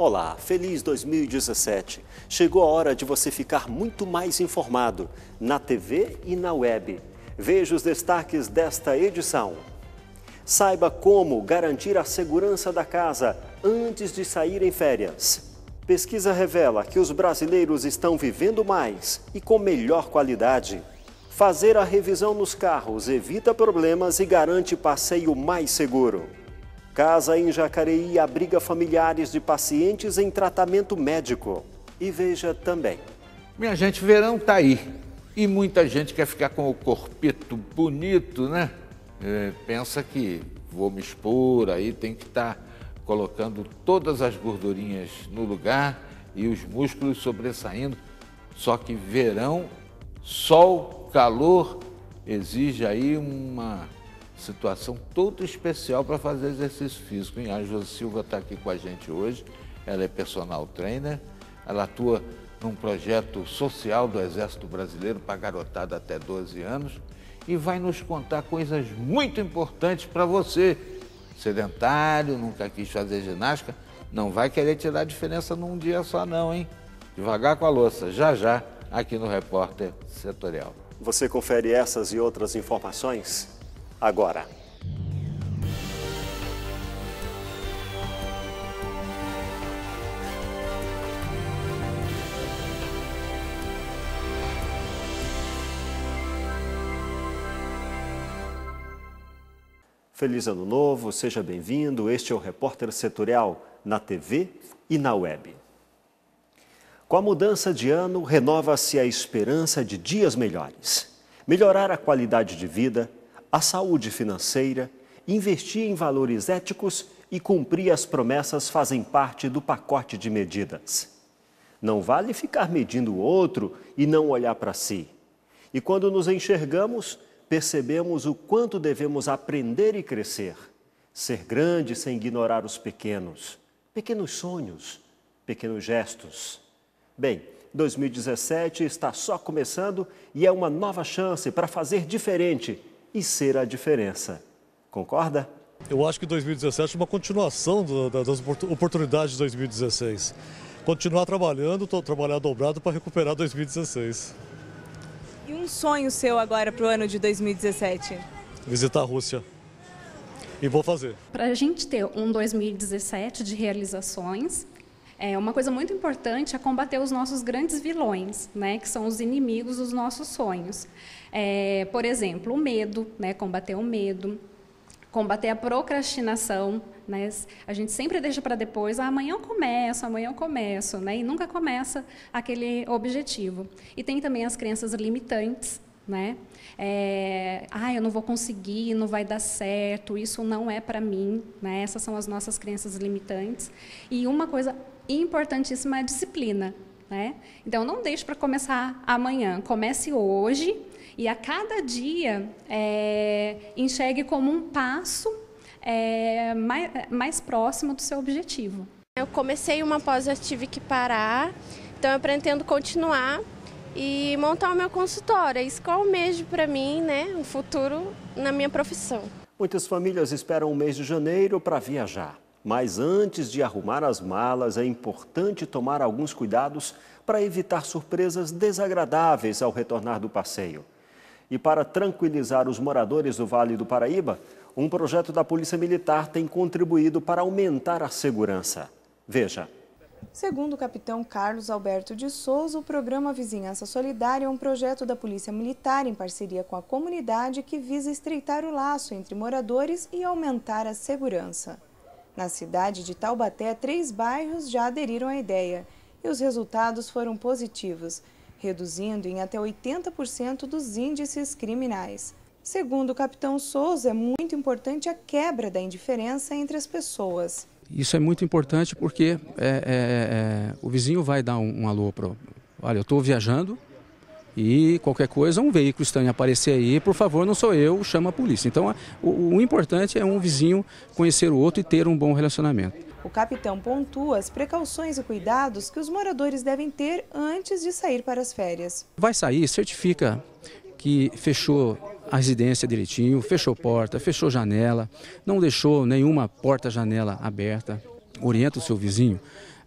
Olá, feliz 2017! Chegou a hora de você ficar muito mais informado na TV e na web. Veja os destaques desta edição. Saiba como garantir a segurança da casa antes de sair em férias. Pesquisa revela que os brasileiros estão vivendo mais e com melhor qualidade. Fazer a revisão nos carros evita problemas e garante passeio mais seguro. Casa em Jacareí abriga familiares de pacientes em tratamento médico. E veja também. Minha gente, verão tá aí. E muita gente quer ficar com o corpito bonito, né? É, pensa que vou me expor, aí tem que estar tá colocando todas as gordurinhas no lugar e os músculos sobressaindo. Só que verão, sol, calor, exige aí uma situação toda especial para fazer exercício físico. Hein? A Josi Silva está aqui com a gente hoje, ela é personal trainer, ela atua num projeto social do Exército Brasileiro para garotada até 12 anos e vai nos contar coisas muito importantes para você. Sedentário, nunca quis fazer ginástica, não vai querer tirar a diferença num dia só não, hein? Devagar com a louça, já já, aqui no Repórter Setorial. Você confere essas e outras informações agora. Feliz Ano Novo, seja bem-vindo. Este é o Repórter Setorial na TV e na web. Com a mudança de ano, renova-se a esperança de dias melhores. Melhorar a qualidade de vida a saúde financeira, investir em valores éticos e cumprir as promessas fazem parte do pacote de medidas. Não vale ficar medindo o outro e não olhar para si. E quando nos enxergamos, percebemos o quanto devemos aprender e crescer. Ser grande sem ignorar os pequenos, pequenos sonhos, pequenos gestos. Bem, 2017 está só começando e é uma nova chance para fazer diferente e ser a diferença. Concorda? Eu acho que 2017 é uma continuação das oportunidades de 2016. Continuar trabalhando, trabalhar dobrado para recuperar 2016. E um sonho seu agora para o ano de 2017? Visitar a Rússia. E vou fazer. Para a gente ter um 2017 de realizações, é uma coisa muito importante é combater os nossos grandes vilões, né, que são os inimigos dos nossos sonhos. É, por exemplo, o medo, né, combater o medo, combater a procrastinação. Né? A gente sempre deixa para depois, ah, amanhã eu começo, amanhã eu começo, né? e nunca começa aquele objetivo. E tem também as crenças limitantes, né? É, ah, eu não vou conseguir, não vai dar certo, isso não é para mim, né? Essas são as nossas crenças limitantes. E uma coisa importantíssima é a disciplina. Né? Então, não deixe para começar amanhã, comece hoje e a cada dia é, enxergue como um passo é, mais, mais próximo do seu objetivo. Eu comecei uma pós, eu tive que parar, então eu pretendo continuar e montar o meu consultório. É isso que o almejo para mim, né? Um futuro na minha profissão. Muitas famílias esperam o mês de janeiro para viajar. Mas antes de arrumar as malas, é importante tomar alguns cuidados para evitar surpresas desagradáveis ao retornar do passeio. E para tranquilizar os moradores do Vale do Paraíba, um projeto da Polícia Militar tem contribuído para aumentar a segurança. Veja. Segundo o capitão Carlos Alberto de Souza, o programa Vizinhança Solidária é um projeto da Polícia Militar em parceria com a comunidade que visa estreitar o laço entre moradores e aumentar a segurança. Na cidade de Taubaté, três bairros já aderiram à ideia e os resultados foram positivos, reduzindo em até 80% dos índices criminais. Segundo o capitão Souza, é muito importante a quebra da indiferença entre as pessoas. Isso é muito importante porque é, é, é, o vizinho vai dar um, um alô para. Olha, eu estou viajando, e qualquer coisa, um veículo estranho aparecer aí, por favor, não sou eu, chama a polícia. Então, o, o importante é um vizinho conhecer o outro e ter um bom relacionamento. O capitão pontua as precauções e cuidados que os moradores devem ter antes de sair para as férias. Vai sair, certifica que fechou a residência direitinho, fechou porta, fechou janela, não deixou nenhuma porta-janela aberta. Orienta o seu vizinho.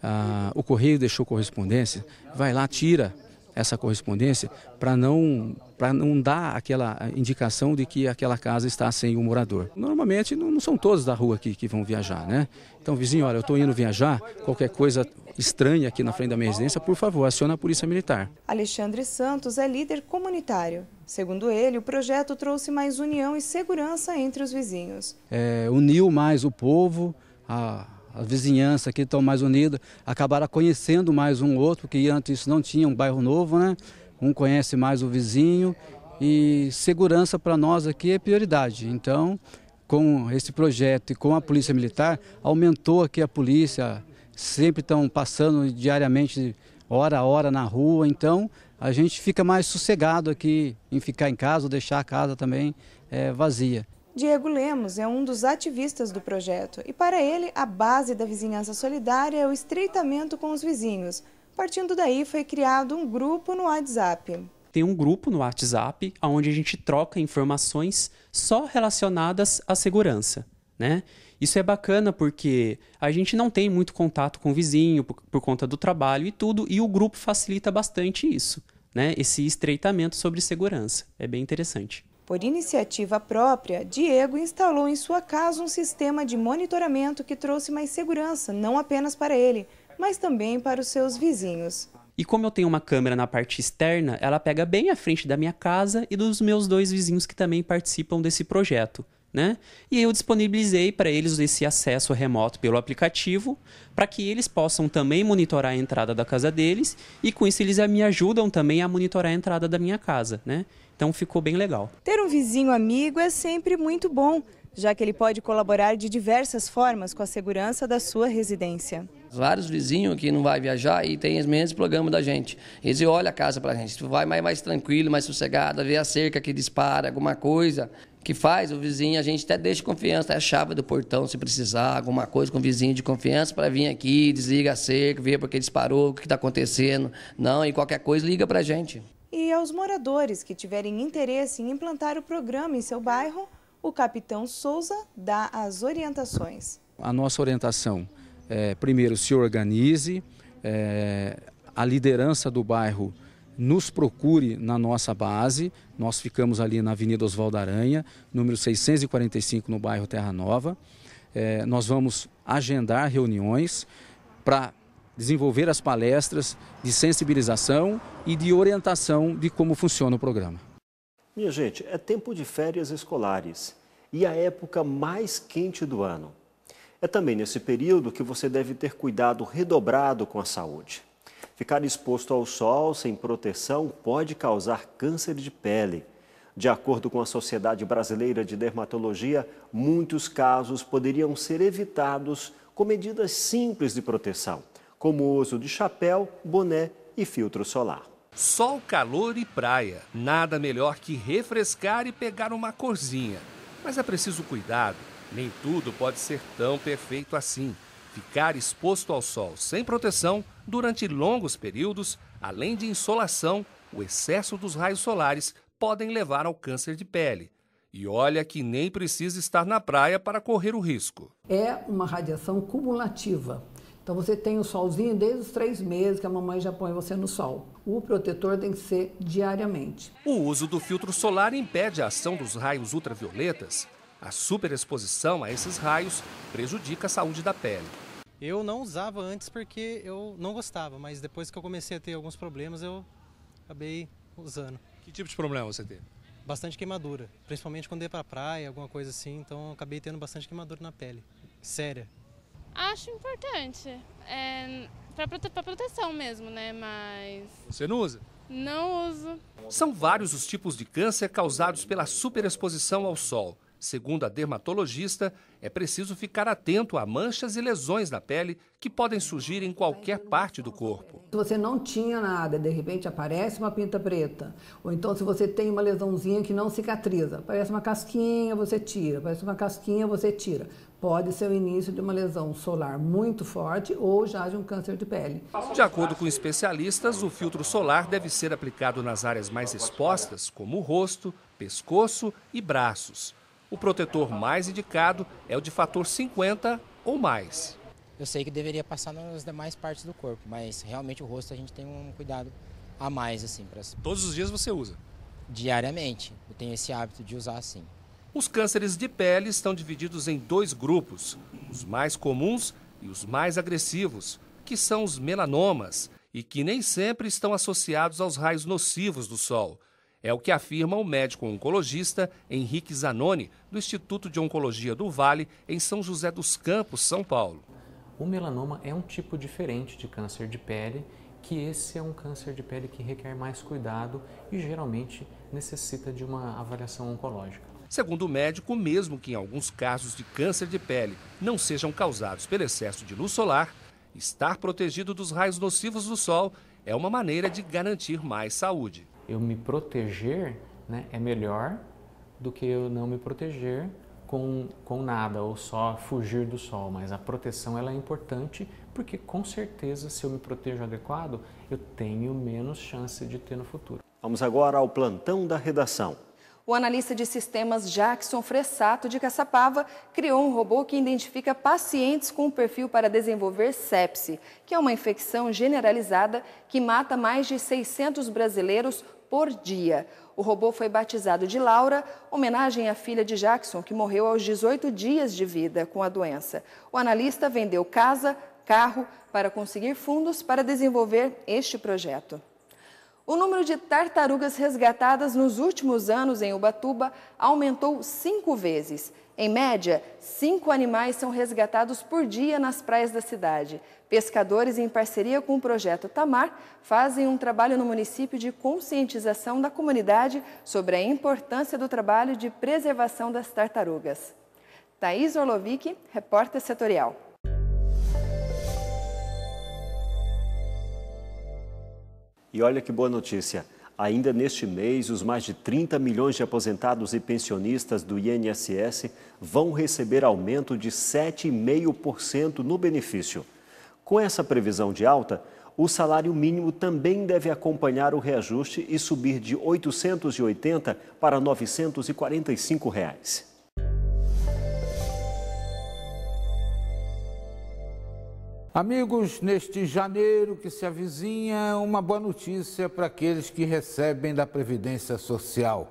Ah, o correio deixou correspondência, vai lá, tira essa correspondência para não para não dar aquela indicação de que aquela casa está sem o um morador. Normalmente não são todos da rua aqui que vão viajar, né? Então, vizinho, olha, eu estou indo viajar, qualquer coisa estranha aqui na frente da minha residência, por favor, aciona a Polícia Militar. Alexandre Santos é líder comunitário. Segundo ele, o projeto trouxe mais união e segurança entre os vizinhos. É, uniu mais o povo, a a vizinhança aqui estão mais unidas, acabaram conhecendo mais um outro, porque antes não tinha um bairro novo, né? Um conhece mais o vizinho e segurança para nós aqui é prioridade. Então, com esse projeto e com a Polícia Militar, aumentou aqui a polícia, sempre estão passando diariamente, hora a hora, na rua. Então, a gente fica mais sossegado aqui em ficar em casa ou deixar a casa também é, vazia. Diego Lemos é um dos ativistas do projeto e, para ele, a base da vizinhança solidária é o estreitamento com os vizinhos. Partindo daí, foi criado um grupo no WhatsApp. Tem um grupo no WhatsApp onde a gente troca informações só relacionadas à segurança. Né? Isso é bacana porque a gente não tem muito contato com o vizinho por, por conta do trabalho e tudo, e o grupo facilita bastante isso, né? esse estreitamento sobre segurança. É bem interessante. Por iniciativa própria, Diego instalou em sua casa um sistema de monitoramento que trouxe mais segurança, não apenas para ele, mas também para os seus vizinhos. E como eu tenho uma câmera na parte externa, ela pega bem à frente da minha casa e dos meus dois vizinhos que também participam desse projeto. Né? E eu disponibilizei para eles esse acesso remoto pelo aplicativo, para que eles possam também monitorar a entrada da casa deles e com isso eles me ajudam também a monitorar a entrada da minha casa, né? Então ficou bem legal. Ter um vizinho amigo é sempre muito bom, já que ele pode colaborar de diversas formas com a segurança da sua residência. Vários vizinhos que não vai viajar e tem os mesmos programas da gente. Eles olham a casa para a gente, tu vai mais, mais tranquilo, mais sossegado, vê a cerca que dispara, alguma coisa que faz o vizinho, a gente até deixa confiança, é a chave do portão se precisar, alguma coisa com o vizinho de confiança para vir aqui, desliga a cerca, vê porque disparou, o que está acontecendo. Não, e qualquer coisa liga para a gente. E aos moradores que tiverem interesse em implantar o programa em seu bairro, o capitão Souza dá as orientações. A nossa orientação é, primeiro, se organize, é, a liderança do bairro nos procure na nossa base. Nós ficamos ali na Avenida Oswaldo Aranha, número 645, no bairro Terra Nova. É, nós vamos agendar reuniões para desenvolver as palestras de sensibilização e de orientação de como funciona o programa. Minha gente, é tempo de férias escolares e a época mais quente do ano. É também nesse período que você deve ter cuidado redobrado com a saúde. Ficar exposto ao sol sem proteção pode causar câncer de pele. De acordo com a Sociedade Brasileira de Dermatologia, muitos casos poderiam ser evitados com medidas simples de proteção, como o uso de chapéu, boné e filtro solar. Sol, calor e praia. Nada melhor que refrescar e pegar uma corzinha. Mas é preciso cuidado. Nem tudo pode ser tão perfeito assim. Ficar exposto ao sol sem proteção durante longos períodos, além de insolação, o excesso dos raios solares podem levar ao câncer de pele. E olha que nem precisa estar na praia para correr o risco. É uma radiação cumulativa. Então você tem o solzinho desde os três meses que a mamãe já põe você no sol. O protetor tem que ser diariamente. O uso do filtro solar impede a ação dos raios ultravioletas. A superexposição a esses raios prejudica a saúde da pele. Eu não usava antes porque eu não gostava, mas depois que eu comecei a ter alguns problemas, eu acabei usando. Que tipo de problema você teve? Bastante queimadura, principalmente quando ia para praia, alguma coisa assim, então acabei tendo bastante queimadura na pele, séria. Acho importante. É, para prote proteção mesmo, né? Mas. Você não usa? Não uso. São vários os tipos de câncer causados pela superexposição ao sol. Segundo a dermatologista, é preciso ficar atento a manchas e lesões na pele que podem surgir em qualquer parte do corpo. Se você não tinha nada, de repente aparece uma pinta preta, ou então se você tem uma lesãozinha que não cicatriza, aparece uma casquinha, você tira, aparece uma casquinha, você tira pode ser o início de uma lesão solar muito forte ou já de um câncer de pele. De acordo com especialistas, o filtro solar deve ser aplicado nas áreas mais expostas, como o rosto, pescoço e braços. O protetor mais indicado é o de fator 50 ou mais. Eu sei que deveria passar nas demais partes do corpo, mas realmente o rosto a gente tem um cuidado a mais assim Todos os dias você usa? Diariamente. Eu tenho esse hábito de usar assim. Os cânceres de pele estão divididos em dois grupos: os mais comuns e os mais agressivos, que são os melanomas, e que nem sempre estão associados aos raios nocivos do sol. É o que afirma o médico oncologista Henrique Zanoni, do Instituto de Oncologia do Vale, em São José dos Campos, São Paulo. O melanoma é um tipo diferente de câncer de pele, que esse é um câncer de pele que requer mais cuidado e geralmente necessita de uma avaliação oncológica. Segundo o médico, mesmo que em alguns casos de câncer de pele não sejam causados pelo excesso de luz solar, estar protegido dos raios nocivos do sol é uma maneira de garantir mais saúde. Eu me proteger né, é melhor do que eu não me proteger com, com nada ou só fugir do sol, mas a proteção ela é importante porque com certeza se eu me protejo adequado, eu tenho menos chance de ter no futuro. Vamos agora ao plantão da redação. O analista de sistemas Jackson Fressato de Caçapava criou um robô que identifica pacientes com perfil para desenvolver sepse, que é uma infecção generalizada que mata mais de 600 brasileiros por dia. O robô foi batizado de Laura, homenagem à filha de Jackson, que morreu aos 18 dias de vida com a doença. O analista vendeu casa, carro, para conseguir fundos para desenvolver este projeto. O número de tartarugas resgatadas nos últimos anos em Ubatuba aumentou cinco vezes. Em média, cinco animais são resgatados por dia nas praias da cidade. Pescadores, em parceria com o projeto Tamar, fazem um trabalho no município de conscientização da comunidade sobre a importância do trabalho de preservação das tartarugas. Thaís Orlovic, repórter setorial. E olha que boa notícia. Ainda neste mês, os mais de 30 milhões de aposentados e pensionistas do INSS vão receber aumento de 7,5% no benefício. Com essa previsão de alta, o salário mínimo também deve acompanhar o reajuste e subir de R$ 880 para R$ 945. Reais. Amigos, neste janeiro que se avizinha, uma boa notícia para aqueles que recebem da Previdência Social.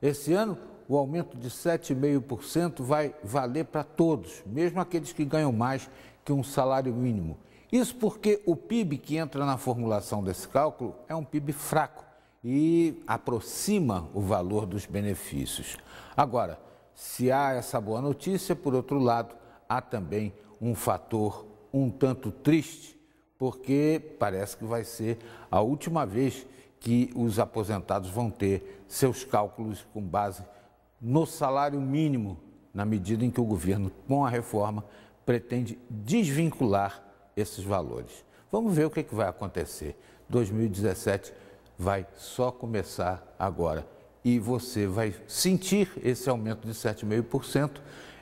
Esse ano, o aumento de 7,5% vai valer para todos, mesmo aqueles que ganham mais que um salário mínimo. Isso porque o PIB que entra na formulação desse cálculo é um PIB fraco e aproxima o valor dos benefícios. Agora, se há essa boa notícia, por outro lado, há também um fator um tanto triste, porque parece que vai ser a última vez que os aposentados vão ter seus cálculos com base no salário mínimo, na medida em que o governo, com a reforma, pretende desvincular esses valores. Vamos ver o que, é que vai acontecer. 2017 vai só começar agora e você vai sentir esse aumento de 7,5%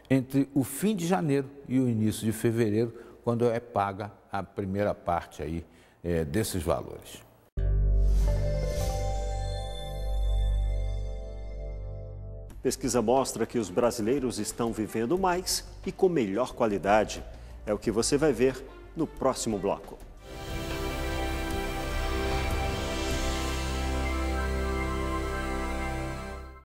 entre o fim de janeiro e o início de fevereiro quando é paga a primeira parte aí é, desses valores. Pesquisa mostra que os brasileiros estão vivendo mais e com melhor qualidade. É o que você vai ver no próximo bloco.